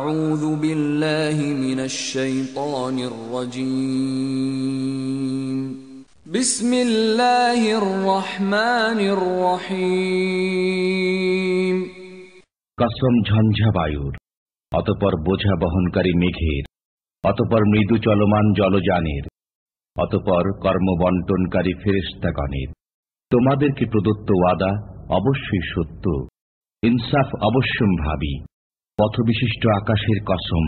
কসম ঝঞ্ঝা বায়ুর অতপর বোঝা বহনকারী মেঘের অতপর মৃদু চলমান জলযানের অতপর কর্মবন্টনকারী ফেরেস্তাগণের তোমাদেরকে প্রদত্ত ওয়াদা অবশ্যই সত্য ইনসাফ অবশ্যম্ভাবী পথবিশিষ্ট আকাশের কসম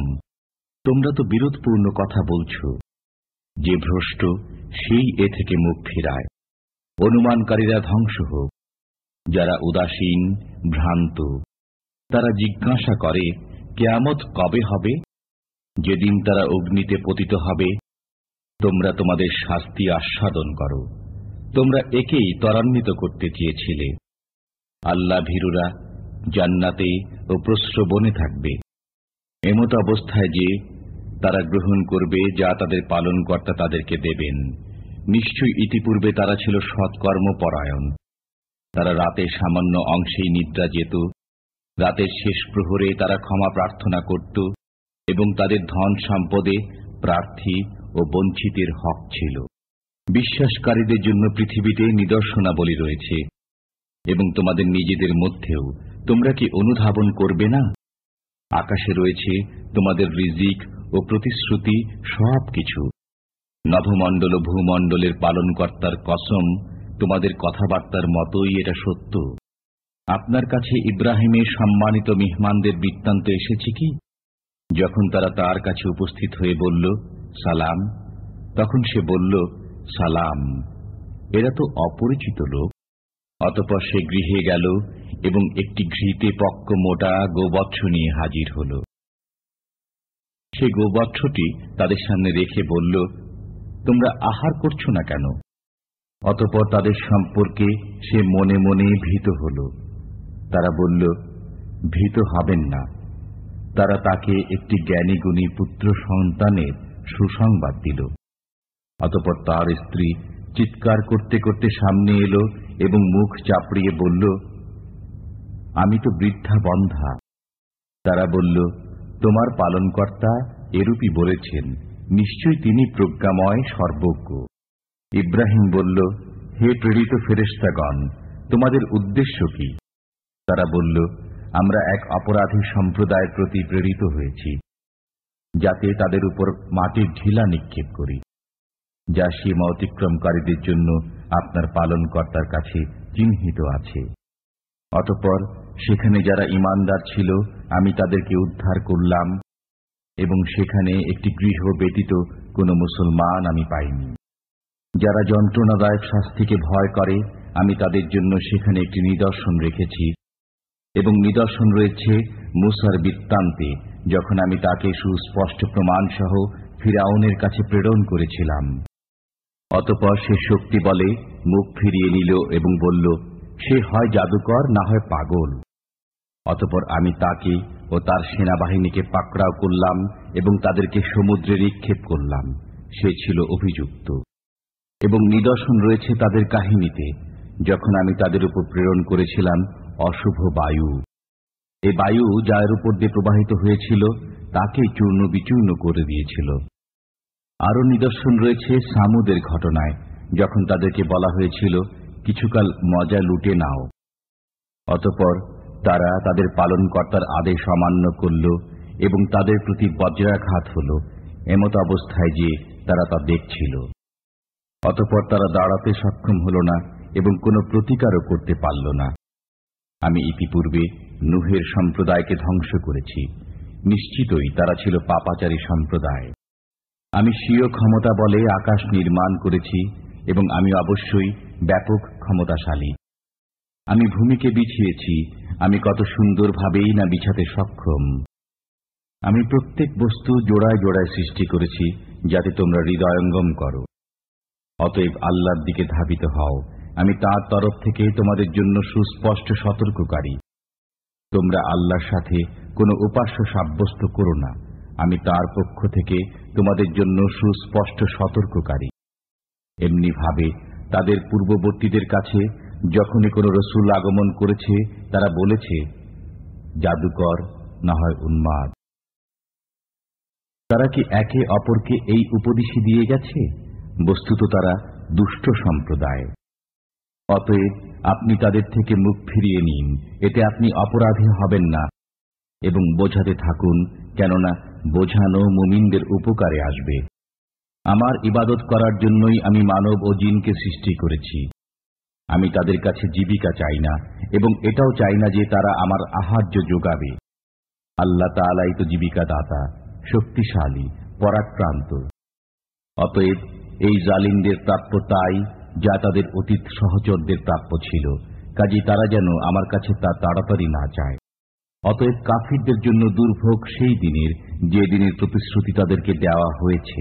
তোমরা তো বিরোধপূর্ণ কথা বলছ যে ভ্রষ্ট সেই এ থেকে মুখ ফেরায় অনুমানকারীরা ধ্বংস হোক যারা উদাসীন ভ্রান্ত তারা জিজ্ঞাসা করে কেয়ামত কবে হবে যেদিন তারা অগ্নিতে পতিত হবে তোমরা তোমাদের শাস্তি আস্বাদন করো তোমরা একেই ত্বরান্বিত করতে চেয়েছিলে আল্লাহ ভীরুরা জান্নাতে ও প্রশ্রবণে থাকবে এমত অবস্থায় যে তারা গ্রহণ করবে যা তাদের পালনকর্তা তাদেরকে দেবেন নিশ্চয়ই ইতিপূর্বে তারা ছিল সৎকর্মপরায়ণ তারা রাতে সামান্য অংশেই নিদ্রা যেত রাতের শেষ প্রহরে তারা ক্ষমা প্রার্থনা করত এবং তাদের ধন সম্পদে প্রার্থী ও বঞ্চিতের হক ছিল বিশ্বাসকারীদের জন্য পৃথিবীতে নিদর্শনাবলী রয়েছে এবং তোমাদের নিজেদের মধ্যেও তোমরা কি অনুধাবন করবে না আকাশে রয়েছে তোমাদের রিজিক ও প্রতিশ্রুতি সব কিছু নভমণ্ডল ও ভূমণ্ডলের পালনকর্তার কসম তোমাদের কথাবার্তার মতোই এটা সত্য আপনার কাছে ইব্রাহিমের সম্মানিত মেহমানদের বৃত্তান্ত এসেছে কি যখন তারা তার কাছে উপস্থিত হয়ে বলল সালাম তখন সে বলল সালাম এরা তো অপরিচিত লোক অতপর সে গৃহে গেল এবং একটি ঘৃতে পক্ক মোটা গোবৎস নিয়ে হাজির হল সে গোবৎসটি তাদের সামনে রেখে বলল তোমরা আহার করছো না কেন অতপর তাদের সম্পর্কে সে মনে মনে ভীত হল তারা বলল ভীত হবেন না তারা তাকে একটি জ্ঞানীগুণী পুত্র সন্তানের সুসংবাদ দিল অতপর তার স্ত্রী চিৎকার করতে করতে সামনে এলো এবং মুখ চাপড়িয়ে বলল আমি তো বৃদ্ধা বন্ধা তারা বলল তোমার পালনকর্তা এরূপই বলেছেন নিশ্চয়ই তিনি প্রজ্ঞাময় সর্বজ্ঞ ইব্রাহিম বলল হে প্রেরিত ফেরেস্তাগণ তোমাদের উদ্দেশ্য কি তারা বলল আমরা এক অপরাধী সম্প্রদায়ের প্রতি প্রেরিত হয়েছি যাতে তাদের উপর মাটির ঢিলা নিক্ষেপ করি যা সীমা অতিক্রমকারীদের জন্য আপনার পালনকর্তার কাছে চিহ্নিত আছে অতপর সেখানে যারা ইমানদার ছিল আমি তাদেরকে উদ্ধার করলাম এবং সেখানে একটি গৃহ ব্যতীত কোনো মুসলমান আমি পাইনি যারা যন্ত্রণাদায়ক শাস্তিকে ভয় করে আমি তাদের জন্য সেখানে একটি নিদর্শন রেখেছি এবং নিদর্শন রয়েছে মুসার বৃত্তান্তে যখন আমি তাকে সুস্পষ্ট প্রমাণসহ ফিরাউনের কাছে প্রেরণ করেছিলাম অতপর সে শক্তি বলে মুখ ফিরিয়ে নিল এবং বলল সে হয় জাদুকর না হয় পাগল অতপর আমি তাকে ও তার সেনাবাহিনীকে পাকড়াও করলাম এবং তাদেরকে সমুদ্রে নিক্ষেপ করলাম সে ছিল অভিযুক্ত এবং নিদর্শন রয়েছে তাদের কাহিনীতে যখন আমি তাদের উপর প্রেরণ করেছিলাম অশুভ বায়ু এ বায়ু যার উপর দিয়ে প্রবাহিত হয়েছিল তাকে চূর্ণ বিচূর্ণ করে দিয়েছিল আরও নিদর্শন রয়েছে সামুদের ঘটনায় যখন তাদেরকে বলা হয়েছিল কিছুকাল মজা লুটে নাও অতপর তারা তাদের পালনকর্তার আদেশ অমান্য করল এবং তাদের প্রতি বজ্রাঘাত হল এমত অবস্থায় যে তারা তা দেখছিল অতপর তারা দাঁড়াতে সক্ষম হল না এবং কোনো প্রতিকারও করতে পারল না আমি ইতিপূর্বে নুহের সম্প্রদায়কে ধ্বংস করেছি নিশ্চিতই তারা ছিল পাপাচারী সম্প্রদায় আমি স্বীয় ক্ষমতা বলে আকাশ নির্মাণ করেছি এবং আমি অবশ্যই ব্যাপক ক্ষমতাশালী আমি ভূমিকে বিছিয়েছি আমি কত সুন্দরভাবেই না বিছাতে সক্ষম আমি প্রত্যেক বস্তু জোড়ায় জোড়ায় সৃষ্টি করেছি যাতে তোমরা হৃদয়ঙ্গম করো অতএব আল্লাহর দিকে ধাবিত হও আমি তার তরফ থেকে তোমাদের জন্য সুস্পষ্ট সতর্ককারী তোমরা আল্লাহর সাথে কোনো উপাস্য সাব্যস্ত করো না আমি তার পক্ষ থেকে তোমাদের জন্য সুস্পষ্ট সতর্ককারী এমনিভাবে তাদের পূর্ববর্তীদের কাছে যখনই কোনো রসুল আগমন করেছে তারা বলেছে জাদুকর না হয় উন্মাদ তারা কি একে অপরকে এই উপদেশি দিয়ে গেছে বস্তুত তারা দুষ্ট সম্প্রদায় অতএব আপনি তাদের থেকে মুখ ফিরিয়ে নিন এতে আপনি অপরাধী হবেন না এবং বোঝাতে থাকুন কেননা বোঝানো মুমিনদের উপকারে আসবে আমার ইবাদত করার জন্যই আমি মানব ও জিনকে সৃষ্টি করেছি আমি তাদের কাছে জীবিকা চাই না এবং এটাও চাই না যে তারা আমার আহার্য যোগাবে আল্লাহ তালাই তো জীবিকা দাতা শক্তিশালী পরাক্রান্ত অতএব এই জালিমদের প্রাপ্য তাই যা তাদের অতীত সহচরদের প্রাপ্য ছিল কাজে তারা যেন আমার কাছে তা তাড়াতাড়ি না চায় অতএব কাফিরদের জন্য দুর্ভোগ সেই দিনের যে দিনের প্রতিশ্রুতি তাদেরকে দেওয়া হয়েছে